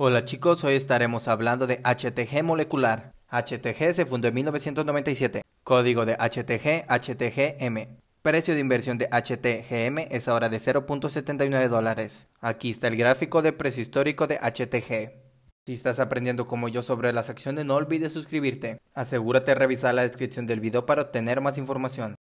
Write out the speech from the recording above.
Hola chicos, hoy estaremos hablando de HTG molecular. HTG se fundó en 1997. Código de HTG, HTGM. Precio de inversión de HTGM es ahora de 0.79 dólares. Aquí está el gráfico de precio histórico de HTG. Si estás aprendiendo como yo sobre las acciones, no olvides suscribirte. Asegúrate de revisar la descripción del video para obtener más información.